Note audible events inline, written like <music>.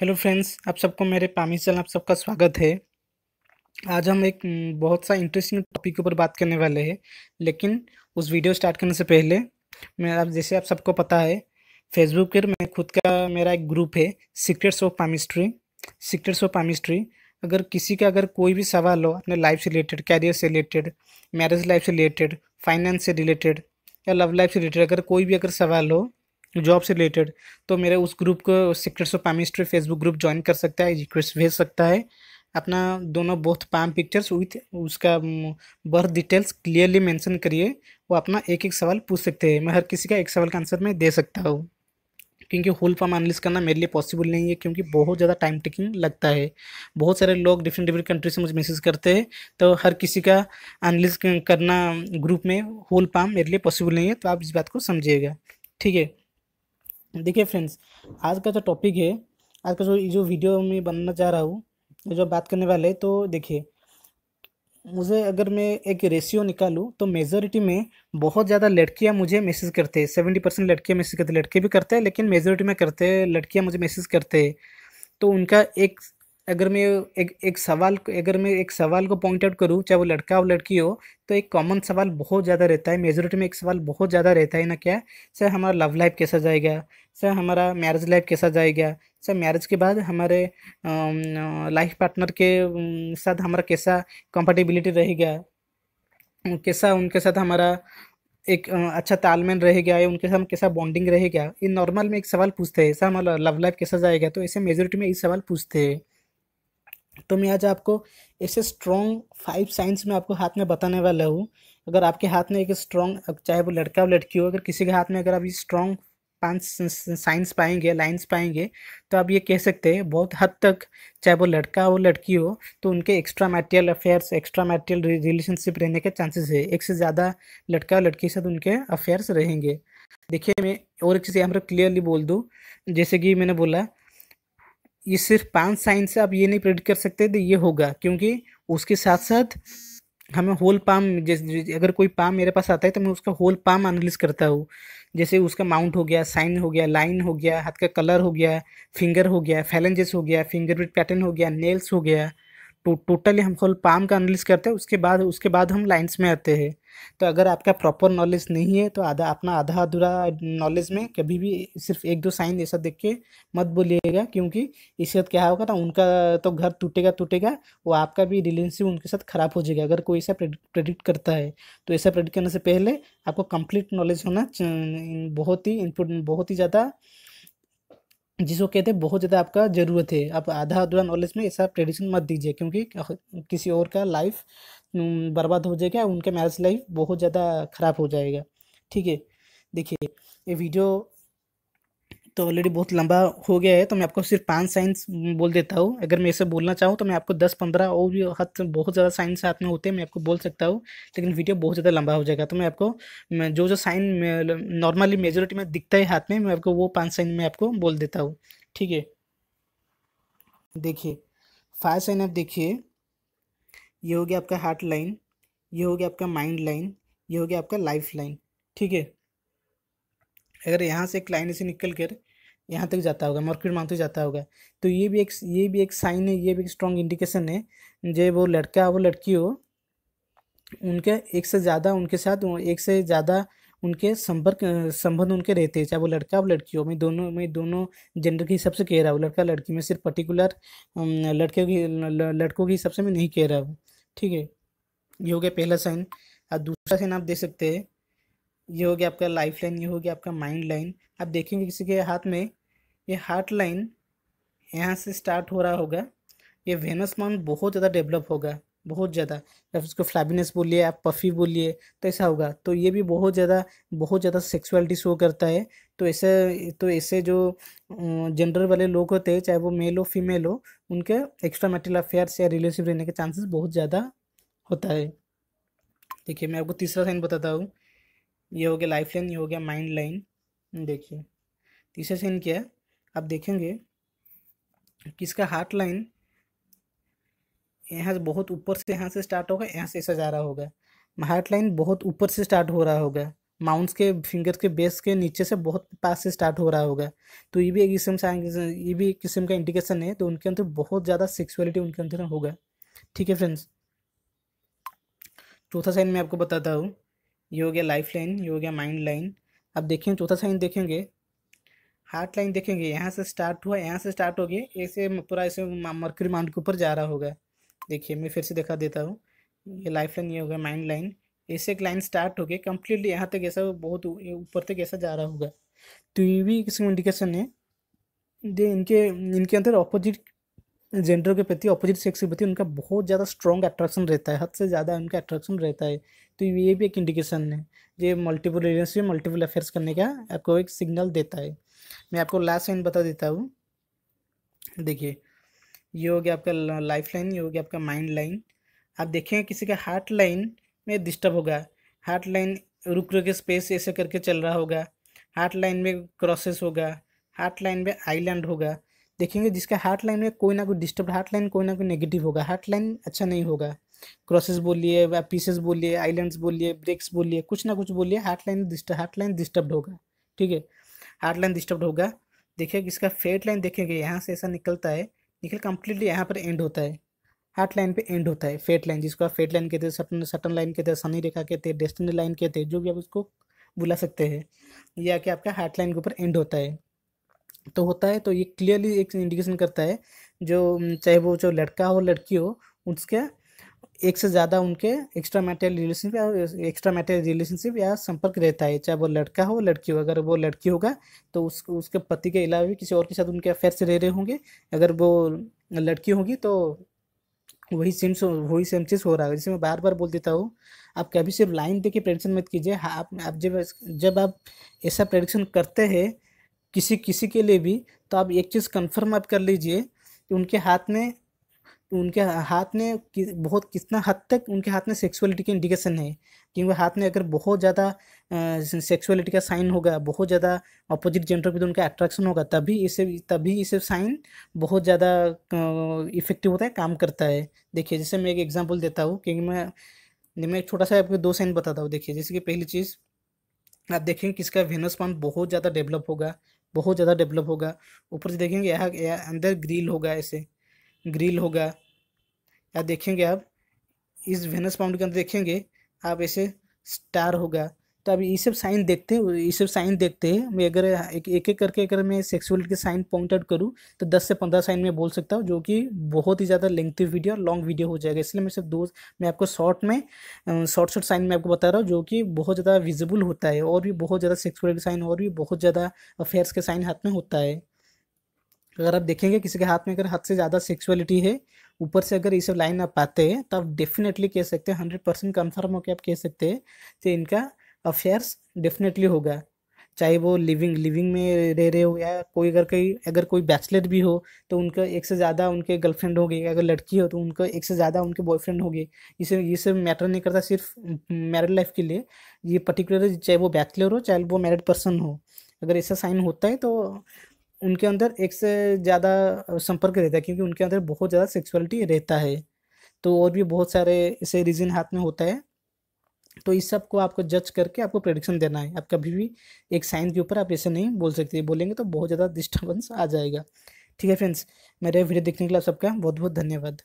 hello friends आप सबको मेरे पामी चैनल आप सबका स्वागत है आज हम एक बहुत सा इंटरेस्टिंग टॉपिक के ऊपर बात करने वाले हैं लेकिन उस वीडियो स्टार्ट करने से पहले मैं आप जैसे आप सबको पता है फेसबुक पर मैं खुद का मेरा एक ग्रुप है secrets of palmistry secrets of palmistry अगर किसी का अगर कोई भी सवाल हो अपने लाइफ से रिलेटेड कैरियर से रिलेटेड मैरिज लाइफ से रिलेटेड फाइनेंस से रिलेटेड या लव लाइफ से रिलेटेड अगर कोई भी अगर सवाल हो जॉब से रिलेटेड तो मेरे उस ग्रुप को secrets of palmistry Facebook group join कर सकता है रिक्वेस्ट भेज सकता है अपना दोनों बोथ पैम पिक्चर्स विथ उसका बर्थ डिटेल्स क्लियरली मेंशन करिए वो अपना एक एक सवाल पूछ सकते हैं मैं हर किसी का एक सवाल का आंसर मैं दे सकता हूँ क्योंकि होल फॉर्म एनालिस करना मेरे लिए पॉसिबल नहीं है क्योंकि बहुत ज़्यादा टाइम टेकिंग लगता है बहुत सारे लोग डिफरेंट डिफरेंट कंट्री से मुझे मैसेज करते हैं तो हर किसी का एनालिस करना ग्रुप में होल फॉर्म मेरे लिए पॉसिबल नहीं है तो आप इस बात को समझिएगा ठीक है देखिए फ्रेंड्स आज का जो टॉपिक है आज का जो जो वीडियो मैं बनना चाह रहा हूँ जो बात करने वाले तो देखिए मुझे अगर मैं एक रेशियो निकालूँ तो मेजोरिटी में बहुत ज़्यादा लड़कियाँ मुझे मैसेज करते हैं सेवेंटी परसेंट लड़कियाँ मैसेज करते लड़के भी करते हैं लेकिन मेजोरिटी में करते हैं लड़कियाँ मुझे मैसेज करते हैं तो उनका एक अगर मैं एक एक सवाल अगर मैं एक सवाल को पॉइंट आउट करूँ चाहे वो लड़का हो लड़की हो तो एक कॉमन सवाल बहुत ज़्यादा रहता है मेजोरिटी में एक सवाल बहुत ज़्यादा रहता है ना क्या सर हमारा लव लाइफ कैसा जाएगा सर हमारा मैरिज लाइफ कैसा जाएगा सर मैरिज के बाद हमारे लाइफ पार्टनर के साथ हमारा कैसा कंफर्टेबिलिटी रहेगा कैसा उनके साथ हमारा एक अच्छा तालमेल रहेगा या उनके साथ कैसा बॉन्डिंग रहेगा ये नॉर्मल में एक सवाल पूछते हैं सर हमारा लव लाइफ कैसा जाएगा तो ऐसे मेजोरिटी में ये सवाल पूछते हैं तो मैं आज आपको ऐसे स्ट्रॉन्ग फाइव साइंस में आपको हाथ में बताने वाला हूँ अगर आपके हाथ में एक स्ट्रॉन्ग चाहे वो लड़का हो लड़की हो अगर किसी के हाथ में अगर आप ये स्ट्रॉन्ग पांच साइंस पाएंगे लाइंस पाएंगे तो आप ये कह सकते हैं बहुत हद तक चाहे वो लड़का हो लड़की हो तो उनके extra material affairs extra material relationship रहने के चांसेस है एक से ज़्यादा लड़का और लड़की के साथ तो उनके अफेयर्स रहेंगे देखिए मैं और एक चीज़ यहाँ पर क्लियरली बोल दूँ जैसे कि मैंने बोला ये सिर्फ पाँच साइन से आप ये नहीं प्रेडिक्ट कर सकते तो ये होगा क्योंकि उसके साथ साथ हमें होल पाम जैसे अगर कोई पाम मेरे पास आता है तो मैं उसका होल पाम एनालिस करता हूँ जैसे उसका माउंट हो गया साइन हो गया लाइन हो गया हाथ का कलर हो गया फिंगर हो गया फैलेंजेस हो गया फिंगर पैटर्न हो गया नेल्स हो गया टो, तो टोटली हम होल पाम का एनालिस करते हैं उसके बाद उसके बाद हम लाइन्स में आते हैं तो अगर आपका प्रॉपर नॉलेज नहीं है तो आधा अपना आधा अधूरा नॉलेज में कभी भी सिर्फ एक दो साइन ऐसा देख के मत बोलिएगा क्योंकि इसके साथ क्या होगा ना उनका तो घर टूटेगा टूटेगा वो आपका भी रिलेशनशिप उनके साथ ख़राब हो जाएगा अगर कोई ऐसा प्रेडिक्ट करता है तो ऐसा प्रेडिक्ट करने से पहले आपको कंप्लीट नॉलेज होना बहुत ही इम्पोर्टेंट बहुत ही ज़्यादा जिसको कहते हैं बहुत ज़्यादा आपका ज़रूरत है आप आधा अधूरा नॉलेज में ऐसा प्रेडिक्शन मत दीजिए क्योंकि किसी और का लाइफ बर्बाद हो जाएगा उनका मैरिज लाइफ बहुत ज़्यादा ख़राब हो जाएगा ठीक है देखिए ये वीडियो तो ऑलरेडी बहुत लंबा हो गया है तो मैं आपको सिर्फ पाँच साइंस बोल देता हूँ अगर मैं इसे बोलना चाहूँ तो मैं आपको दस पंद्रह और भी हद बहुत ज़्यादा साइंस हाथ में होते हैं मैं आपको बोल सकता हूँ लेकिन वीडियो बहुत ज़्यादा लंबा हो जाएगा तो मैं आपको जो जो साइन नॉर्मली मेजोरिटी में दिखता है हाथ में मैं आपको वो पाँच साइन में आपको बोल देता हूँ ठीक है देखिए फाइव साइन आप देखिए ये हो गया आपका हार्ट लाइन ये हो गया आपका माइंड लाइन ये हो गया आपका लाइफ लाइन ठीक है अगर यहाँ से एक लाइन से निकल कर यहाँ तक जाता होगा मार्केट माउंट तक जाता होगा तो ये भी एक ये भी एक साइन है ये भी एक स्ट्रॉन्ग इंडिकेशन है जो वो लड़का वो लड़की हो उनके एक से ज़्यादा उनके साथ एक से ज़्यादा उनके संपर्क संबंध उनके रहते हैं चाहे वो लड़का और लड़की हो मैं दोनों मैं दोनों जेंडर के हिसाब से कह रहा हूँ लड़का लड़की में सिर्फ पर्टिकुलर लड़के की लड़कों के हिसाब से मैं नहीं कह रहा हूँ ठीक है ये हो गया पहला साइन और दूसरा साइन आप देख सकते हैं ये हो गया आपका लाइफ लाइन ये हो गया आपका माइंड लाइन आप देखेंगे किसी के हाथ में ये हार्ट लाइन यहाँ से स्टार्ट हो रहा होगा ये वेनस माउंट बहुत ज़्यादा डेवलप होगा बहुत ज़्यादा या उसको फ्लैबिनेस बोलिए आप पफी बोलिए तो ऐसा होगा तो ये भी बहुत ज़्यादा बहुत ज़्यादा सेक्सुअलिटी शो करता है तो ऐसे तो ऐसे जो जेंडर अं, वाले लोग होते हैं चाहे वो मेल हो फीमेल हो उनके एक्स्ट्रा मैटरल अफेयर्स या रिलेशनशिप रहने के चांसेस बहुत ज़्यादा होता है देखिए मैं आपको तीसरा साइन बताता हूँ ये हो गया लाइफ लाइन ये हो गया माइंड लाइन देखिए तीसरा सीन क्या है आप देखेंगे किसका हार्ट लाइन यहाँ से बहुत ऊपर से यहाँ से स्टार्ट होगा यहाँ से ऐसा जा रहा होगा हार्ट लाइन बहुत ऊपर से स्टार्ट हो रहा होगा माउंट्स के फिंगर के बेस के नीचे से बहुत पास से स्टार्ट हो रहा होगा तो ये भी एक किस्म से ये भी एक किस्म का इंडिकेशन है तो उनके अंदर बहुत ज़्यादा सेक्सुअलिटी उनके अंदर होगा ठीक है फ्रेंड्स चौथा साइन मैं आपको बताता हूँ ये हो गया लाइफ लाइन ये हो गया माइंड लाइन अब देखें चौथा साइन देखेंगे हार्ट लाइन देखेंगे यहाँ से स्टार्ट हुआ यहाँ से स्टार्ट हो गया ऐसे पूरा ऐसे मरकरी माउंट के ऊपर जा रहा होगा देखिए मैं फिर से दिखा देता हूँ ये लाइफ लाइन ये हो गया माइंड लाइन ऐसे एक लाइन स्टार्ट हो गई कम्प्लीटली यहाँ तक ऐसा बहुत ऊपर तक ऐसा जा रहा होगा तो ये भी किसी इंडिकेशन है दे इनके इनके अंदर ऑपोजिट जेंडर के प्रति अपोजिट सेक्स के प्रति उनका बहुत ज़्यादा स्ट्रॉन्ग अट्रैक्शन रहता है हद से ज़्यादा उनका अट्रैक्शन रहता है तो ये भी एक इंडिकेशन है ये मल्टीपल रिलेशनशिप मल्टीपल अफेयर्स करने का आपको एक सिग्नल देता है मैं आपको लास्ट लाइन बता देता हूँ देखिए ये हो गया आपका लाइफ लाइन ये हो गया आपका माइंड लाइन आप देखेंगे किसी का हार्ट लाइन में डिस्टर्ब होगा हार्ट लाइन रुक रुक के स्पेस ऐसे करके चल रहा होगा हार्ट लाइन में क्रॉसेस होगा हार्ट लाइन में आइलैंड होगा देखेंगे जिसका हार्ट लाइन में कोई ना कोई डिस्टर्ब हार्ट लाइन कोई ना कोई नेगेटिव होगा हार्ट लाइन अच्छा नहीं होगा क्रॉसेस बोलिए या पीसेस बोलिए आइलैंड्स बोलिए ब्रेक्स बोलिए कुछ ना कुछ बोलिए heart line disturb heart line disturb होगा ठीक है हार्ट लाइन डिस्टर्ब होगा देखिए इसका फेट लाइन देखेंगे यहाँ से ऐसा निकलता है निकल कम्प्लीटली यहाँ पर एंड होता है हार्ट लाइन पे एंड होता है फेट लाइन जिसको आप फेट लाइन कहते हैं सटन लाइन कहते हैं सनी रेखा कहते हैं डेस्टिनी लाइन कहते हैं जो भी आप उसको बुला सकते हैं या कि आपका हार्ट लाइन के ऊपर एंड होता है तो होता है तो ये क्लियरली एक इंडिकेशन करता है जो चाहे वो जो लड़का हो लड़की हो उसके एक से ज़्यादा उनके एक्स्ट्रा मैटेरियल रिलेशनशिप या एक्स्ट्रा मैटेरियल रिलेशनशिप या संपर्क रहता है चाहे वो लड़का हो लड़की हो अगर वो लड़की होगा तो उस उसके पति के अलावा भी किसी और के साथ उनके अफेयर से रह रहे होंगे अगर वो लड़की होगी तो वही सेम वही सेम चीज़ हो रहा है जैसे मैं बार बार बोल देता हूँ आप कभी सिर्फ लाइन दे के प्रेडिक्शन मत कीजिए हाँ, आप आप जब जब आप ऐसा प्रेडिक्शन करते हैं किसी किसी के लिए भी तो आप एक चीज़ कंफर्म आप कर लीजिए कि उनके हाथ में उनके हाथ में कि, बहुत कितना हद तक उनके हाथ में सेक्सुअलिटी की इंडिकेशन है क्योंकि हाथ में अगर बहुत ज़्यादा सेक्सुअलिटी का साइन होगा बहुत ज़्यादा अपोजिट जेंडर भी तो उनका अट्रैक्शन होगा तभी इसे तभी इसे साइन बहुत ज़्यादा इफेक्टिव होता है काम करता है देखिए जैसे मैं एक एग्जाम्पल देता हूँ क्योंकि मैं मैं एक छोटा सा आपको दो साइन बताता हूँ देखिए जैसे कि पहली चीज़ आप देखेंगे किसका वेनस पॉइंट बहुत ज़्यादा डेवलप होगा बहुत ज़्यादा डेवलप होगा ऊपर से देखेंगे यहाँ अंदर ग्रिल होगा ऐसे ग्रिल होगा या देखेंगे आप इस वेनस पाउंड के अंदर देखेंगे आप ऐसे स्टार होगा तो अब ये सब साइन देखते हैं ये सब साइन देखते हैं मैं अगर एक एक, करके अगर मैं सेक्सुअलिटी के साइन पॉइंट आउट करूँ तो 10 से 15 साइन में बोल सकता हूँ जो कि बहुत ही ज़्यादा लेंथी वीडियो और लॉन्ग वीडियो हो जाएगा इसलिए मैं सिर्फ दो मैं आपको शॉर्ट में शॉर्ट शॉर्ट साइन में आपको बता रहा हूँ जो कि बहुत ज़्यादा विजिबल होता है और भी बहुत ज़्यादा सेक्सुअलिटी साइन और भी बहुत ज़्यादा अफेयर्स के साइन हाथ में होता है अगर आप देखेंगे किसी के हाथ में अगर हाथ से ज़्यादा सेक्सुअलिटी है ऊपर से अगर ये सब लाइन आप पाते हैं तो आप डेफिनेटली कह सकते हैं हंड्रेड परसेंट कन्फर्म होकर आप कह सकते हैं कि तो इनका अफेयर्स डेफिनेटली होगा चाहे वो लिविंग लिविंग में रह रहे हो या कोई अगर कोई अगर कोई बैचलर भी हो तो उनका एक से ज़्यादा उनके गर्लफ्रेंड हो अगर लड़की हो तो उनका एक से ज़्यादा उनके बॉयफ्रेंड होगी इसे ये सब मैटर नहीं करता सिर्फ मैरिड लाइफ के लिए ये पर्टिकुलर चाहे वो बैचलर हो चाहे वो मैरिड पर्सन हो अगर ऐसा साइन होता है तो उनके अंदर एक से ज़्यादा संपर्क रहता है क्योंकि उनके अंदर बहुत ज़्यादा सेक्सुअलिटी रहता है तो और भी बहुत सारे ऐसे रीज़न हाथ में होता है तो इस सब को आपको जज करके आपको प्रडिक्शन देना है आप कभी भी एक साइंस के ऊपर आप ऐसे नहीं बोल सकते बोलेंगे तो बहुत ज़्यादा डिस्टर्बेंस <laughs> आ जाएगा ठीक है फ्रेंड्स मेरे वीडियो देखने के लिए आप सबका बहुत बहुत धन्यवाद